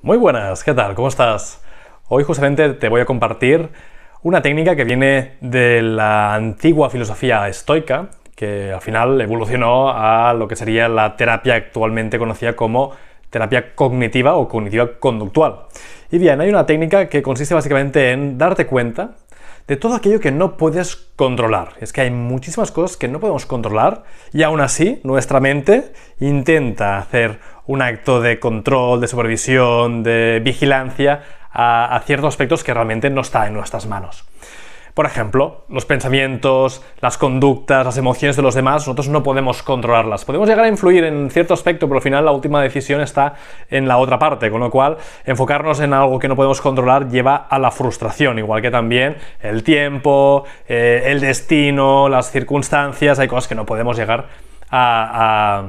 Muy buenas, ¿qué tal? ¿Cómo estás? Hoy justamente te voy a compartir una técnica que viene de la antigua filosofía estoica, que al final evolucionó a lo que sería la terapia actualmente conocida como terapia cognitiva o cognitiva conductual. Y bien, hay una técnica que consiste básicamente en darte cuenta de todo aquello que no puedes controlar. Es que hay muchísimas cosas que no podemos controlar y aún así nuestra mente intenta hacer un acto de control, de supervisión, de vigilancia a, a ciertos aspectos que realmente no está en nuestras manos. Por ejemplo, los pensamientos, las conductas, las emociones de los demás, nosotros no podemos controlarlas. Podemos llegar a influir en cierto aspecto, pero al final la última decisión está en la otra parte, con lo cual enfocarnos en algo que no podemos controlar lleva a la frustración, igual que también el tiempo, eh, el destino, las circunstancias, hay cosas que no podemos llegar a,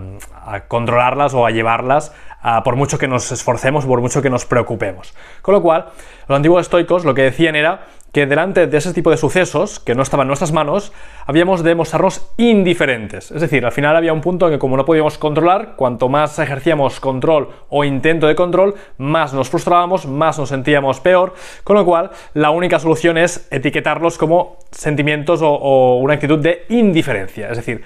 controlarlas o a llevarlas por mucho que nos esforcemos, por mucho que nos preocupemos. Con lo cual, los antiguos estoicos lo que decían era que delante de ese tipo de sucesos, que no estaban en nuestras manos, habíamos de mostrarnos indiferentes. Es decir, al final había un punto en que como no podíamos controlar, cuanto más ejercíamos control o intento de control, más nos frustrábamos, más nos sentíamos peor, con lo cual la única solución es etiquetarlos como sentimientos o, una actitud de indiferencia. Es decir,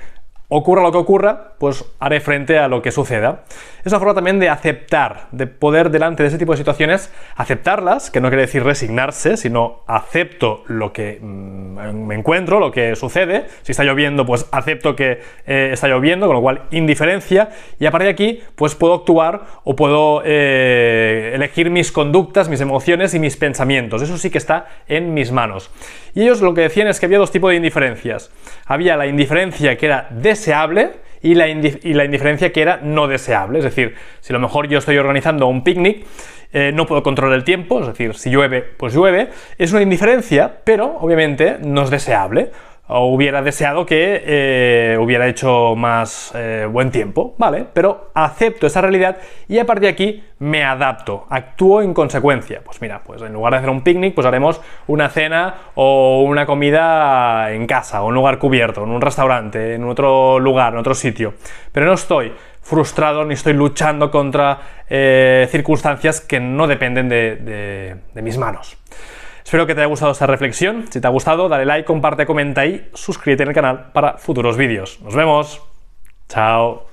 ocurra lo que ocurra, pues haré frente a lo que suceda. Es una forma también de aceptar, de poder delante de ese tipo de situaciones aceptarlas, que no quiere decir resignarse, sino acepto lo que mm, me encuentro, lo que sucede. Si está lloviendo, pues acepto que eh, está lloviendo, con lo cual indiferencia. Y a partir de aquí, pues puedo actuar o puedo eh, elegir mis conductas, mis emociones y mis pensamientos. Eso sí que está en mis manos. Y ellos lo que decían es que había dos tipos de indiferencias. Había la indiferencia que era de deseable y la, indiferencia que era no deseable. Es decir, si a lo mejor yo estoy organizando un picnic, eh, no puedo controlar el tiempo, es decir, si llueve, pues llueve, es una indiferencia, pero obviamente no es deseable o hubiera deseado que eh, hubiera hecho más eh, buen tiempo, ¿vale? Pero acepto esa realidad y a partir de aquí me adapto, actúo en consecuencia. Pues mira, pues en lugar de hacer un picnic, pues haremos una cena o una comida en casa, o en un lugar cubierto, en un restaurante, en otro lugar, en otro sitio. Pero no estoy frustrado ni estoy luchando contra eh, circunstancias que no dependen de mis manos. Espero que te haya gustado esta reflexión. Si te ha gustado, dale like, comparte, comenta y suscríbete en el canal para futuros vídeos. Nos vemos. Chao.